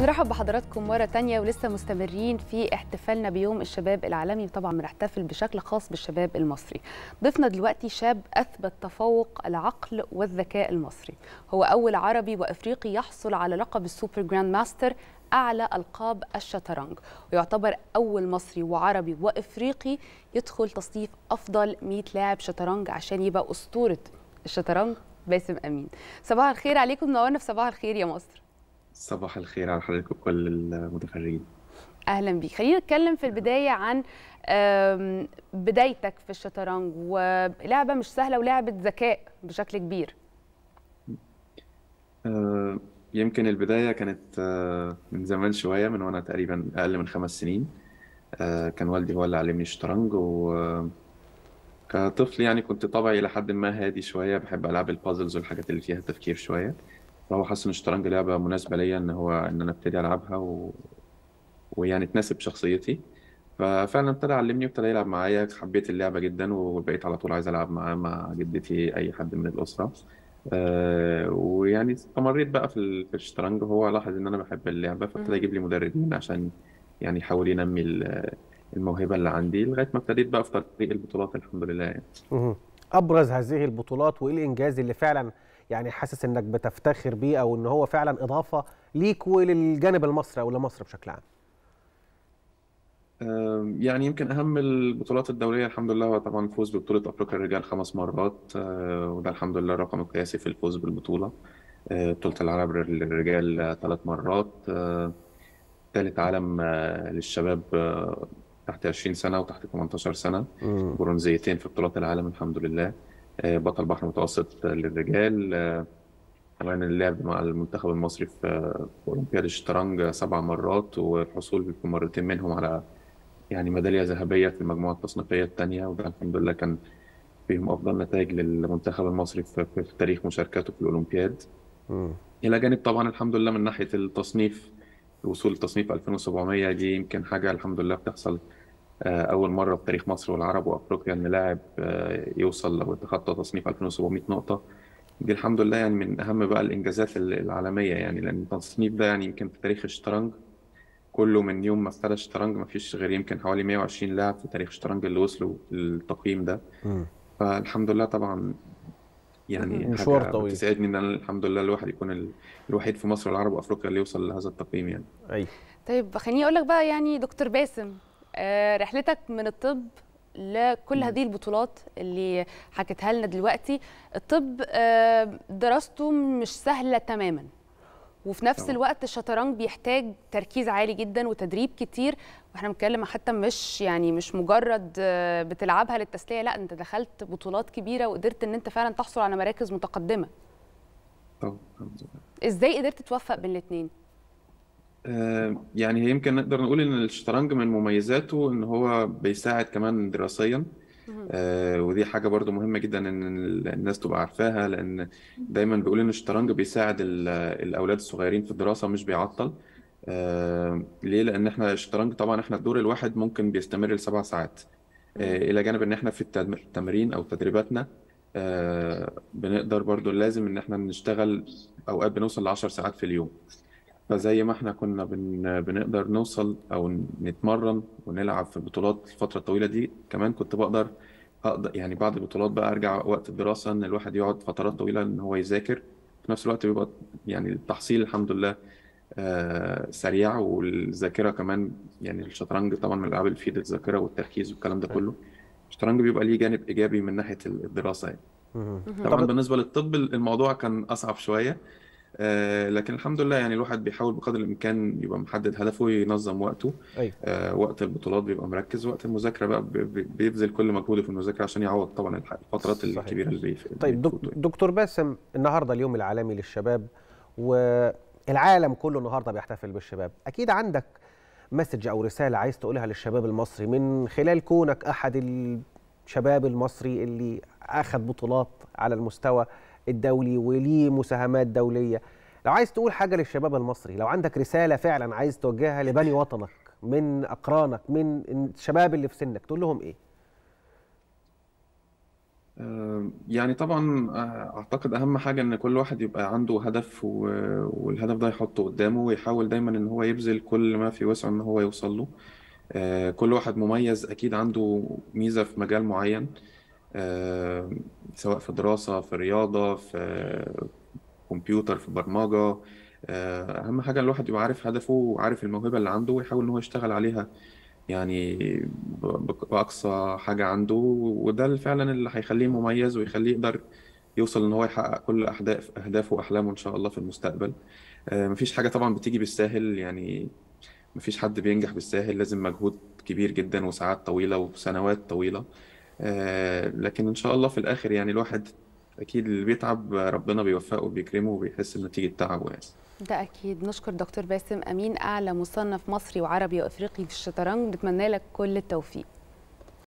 نرحب بحضراتكم مرة تانية ولسه مستمرين في احتفالنا بيوم الشباب العالمي طبعا بنحتفل بشكل خاص بالشباب المصري ضيفنا دلوقتي شاب أثبت تفوق العقل والذكاء المصري هو أول عربي وأفريقي يحصل على لقب السوبر جراند ماستر أعلى ألقاب الشطرنج ويعتبر أول مصري وعربي وإفريقي يدخل تصنيف أفضل 100 لاعب شطرنج عشان يبقى أسطورة الشطرنج باسم أمين صباح الخير عليكم نورنا في صباح الخير يا مصر صباح الخير على حضرتك وكل المتفرجين اهلا بيك خلينا نتكلم في البدايه عن بدايتك في الشطرنج ولعبه مش سهله ولعبه ذكاء بشكل كبير آه، يمكن البدايه كانت آه، من زمان شويه من وانا تقريبا اقل من خمس سنين آه، كان والدي هو اللي علمني الشطرنج و كطفل يعني كنت طبعي لحد ما هادي شويه بحب العاب البازلز والحاجات اللي فيها تفكير شويه فهو حس ان الشطرنج لعبه مناسبه ليا ان هو ان انا ابتدي العبها و... ويعني تناسب شخصيتي ففعلا ابتدى علمني وابتدى يلعب معايا حبيت اللعبه جدا وبقيت على طول عايز العب معاه مع جدتي اي حد من الاسره أه ويعني استمريت بقى في, في الشطرنج وهو لاحظ ان انا بحب اللعبه فابتدى يجيب لي مدربين عشان يعني يحاول ينمي الموهبه اللي عندي لغايه ما ابتديت بقى في طريق البطولات الحمد لله يعني. ابرز هذه البطولات وايه الانجاز اللي فعلا يعني حاسس انك بتفتخر بيه او ان هو فعلا اضافه ليك وللجانب المصري او لمصر بشكل عام يعني يمكن اهم البطولات الدوليه الحمد لله هو طبعا الفوز ببطوله افريقيا للرجال خمس مرات أه، وده الحمد لله الرقم القياسي في الفوز بالبطوله أه، بطوله العرب للرجال ثلاث مرات ثالث أه، عالم للشباب تحت 20 سنه وتحت 18 سنه برونزيتين في بطولات العالم الحمد لله آه، بطل بحر متوسط للرجال كمان آه، اللعب مع المنتخب المصري في آه، أولمبياد الشطرنج سبع مرات والحصول في مرتين منهم على يعني ميدالية ذهبية في المجموعة التصنيفية الثانية وده الحمد لله كان فيهم أفضل نتائج للمنتخب المصري في, تاريخ مشاركته في الأولمبياد. م. إلى جانب طبعا الحمد لله من ناحية التصنيف الوصول لتصنيف 2700 دي يمكن حاجة الحمد لله بتحصل آه، اول مره في تاريخ مصر والعرب وافريقيا ان لاعب آه، يوصل لو يتخطى تصنيف 2700 نقطه دي الحمد لله يعني من اهم بقى الانجازات العالميه يعني لان التصنيف ده يعني يمكن في تاريخ الشطرنج كله من يوم ما ابتدى الشطرنج ما فيش غير يمكن حوالي 120 لاعب في تاريخ الشطرنج اللي وصلوا للتقييم ده فالحمد لله طبعا يعني مشوار طويل بتسعدني ان انا الحمد لله الواحد يكون الوحيد في مصر والعرب وافريقيا اللي يوصل لهذا التقييم يعني اي طيب خليني اقول لك بقى يعني دكتور باسم آه، رحلتك من الطب لكل هذه البطولات اللي حكيتها لنا دلوقتي الطب آه، دراسته مش سهله تماما وفي نفس طبعا. الوقت الشطرنج بيحتاج تركيز عالي جدا وتدريب كتير واحنا بنتكلم حتى مش يعني مش مجرد آه، بتلعبها للتسليه لا انت دخلت بطولات كبيره وقدرت ان انت فعلا تحصل على مراكز متقدمه طبعا. ازاي قدرت توفق بين الاثنين آه، يعني يمكن نقدر نقول ان الشطرنج من مميزاته ان هو بيساعد كمان دراسيا آه، ودي حاجه برضو مهمه جدا ان الناس تبقى عارفاها لان دايما بيقول ان الشطرنج بيساعد الاولاد الصغيرين في الدراسه مش بيعطل آه، ليه لان احنا الشطرنج طبعا احنا الدور الواحد ممكن بيستمر لسبع ساعات الى جانب ان احنا في التمرين او تدريباتنا بنقدر برضو لازم ان احنا نشتغل اوقات بنوصل ل 10 ساعات في اليوم فزي ما احنا كنا بن... بنقدر نوصل او نتمرن ونلعب في البطولات الفتره الطويله دي كمان كنت بقدر اقدر يعني بعد البطولات بقى ارجع وقت الدراسه ان الواحد يقعد فترات طويله ان هو يذاكر في نفس الوقت بيبقى يعني التحصيل الحمد لله آه سريع والذاكره كمان يعني الشطرنج طبعا من الالعاب اللي بتفيد الذاكره والتركيز والكلام ده كله الشطرنج بيبقى ليه جانب ايجابي من ناحيه الدراسه يعني طبعا بالنسبه للطب الموضوع كان اصعب شويه آه، لكن الحمد لله يعني الواحد بيحاول بقدر الامكان يبقى محدد هدفه ينظم وقته أيوة. آه، وقت البطولات بيبقى مركز وقت المذاكره بقى بيبذل كل مجهوده في المذاكره عشان يعوض طبعا الفترات صحيح. الكبيره اللي بيفقد طيب يعني. دكتور باسم النهارده اليوم العالمي للشباب والعالم كله النهارده بيحتفل بالشباب اكيد عندك مسج او رساله عايز تقولها للشباب المصري من خلال كونك احد الشباب المصري اللي اخذ بطولات على المستوى الدولي وليه مساهمات دوليه لو عايز تقول حاجه للشباب المصري لو عندك رساله فعلا عايز توجهها لبني وطنك من اقرانك من الشباب اللي في سنك تقول لهم ايه آه، يعني طبعا آه، اعتقد اهم حاجه ان كل واحد يبقى عنده هدف والهدف ده يحطه قدامه ويحاول دايما ان هو يبذل كل ما في وسعه ان هو يوصل له آه، كل واحد مميز اكيد عنده ميزه في مجال معين سواء في دراسه في رياضه في كمبيوتر في برمجه آه، اهم حاجه الواحد يبقى عارف هدفه وعارف الموهبه اللي عنده ويحاول ان هو يشتغل عليها يعني باقصى حاجه عنده وده فعلا اللي هيخليه مميز ويخليه يقدر يوصل ان هو يحقق كل اهداف اهدافه واحلامه ان شاء الله في المستقبل آه، مفيش حاجه طبعا بتيجي بالساهل يعني مفيش حد بينجح بالساهل لازم مجهود كبير جدا وساعات طويله وسنوات طويله آه، لكن ان شاء الله في الاخر يعني الواحد اكيد اللي بيتعب ربنا بيوفقه وبيكرمه وبيحس بنتيجه تعبه يعني ده اكيد نشكر دكتور باسم امين اعلى مصنف مصري وعربي وافريقي في الشطرنج نتمنى لك كل التوفيق